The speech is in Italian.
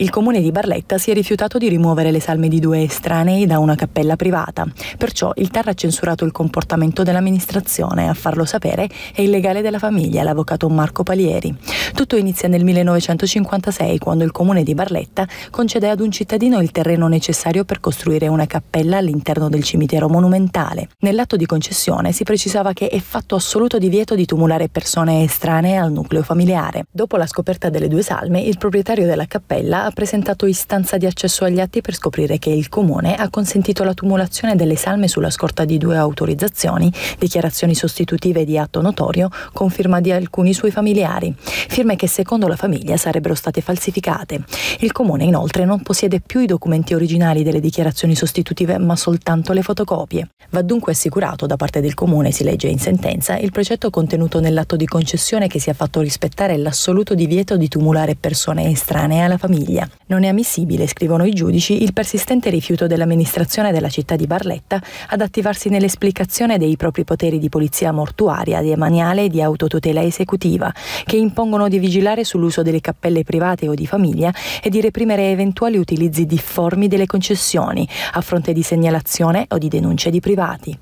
il comune di Barletta si è rifiutato di rimuovere le salme di due estranei da una cappella privata. Perciò il TAR ha censurato il comportamento dell'amministrazione. A farlo sapere è il legale della famiglia, l'avvocato Marco Palieri. Tutto inizia nel 1956 quando il comune di Barletta concede ad un cittadino il terreno necessario per costruire una cappella all'interno del cimitero monumentale. Nell'atto di concessione si precisava che è fatto assoluto divieto di tumulare persone estranee al nucleo familiare. Dopo la scoperta delle due salme, il proprietario della cappella ha presentato istanza di accesso agli atti per scoprire che il comune ha consentito la tumulazione delle salme sulla scorta di due autorizzazioni, dichiarazioni sostitutive di atto notorio con firma di alcuni suoi familiari firme che secondo la famiglia sarebbero state falsificate. Il comune inoltre non possiede più i documenti originali delle dichiarazioni sostitutive ma soltanto le fotocopie. Va dunque assicurato da parte del comune, si legge in sentenza, il precetto contenuto nell'atto di concessione che si è fatto rispettare l'assoluto divieto di tumulare persone estranee alla famiglia. Non è ammissibile, scrivono i giudici, il persistente rifiuto dell'amministrazione della città di Barletta ad attivarsi nell'esplicazione dei propri poteri di polizia mortuaria, demaniale e di autotutela esecutiva, che impongono di vigilare sull'uso delle cappelle private o di famiglia e di reprimere eventuali utilizzi difformi delle concessioni a fronte di segnalazione o di denunce di privati.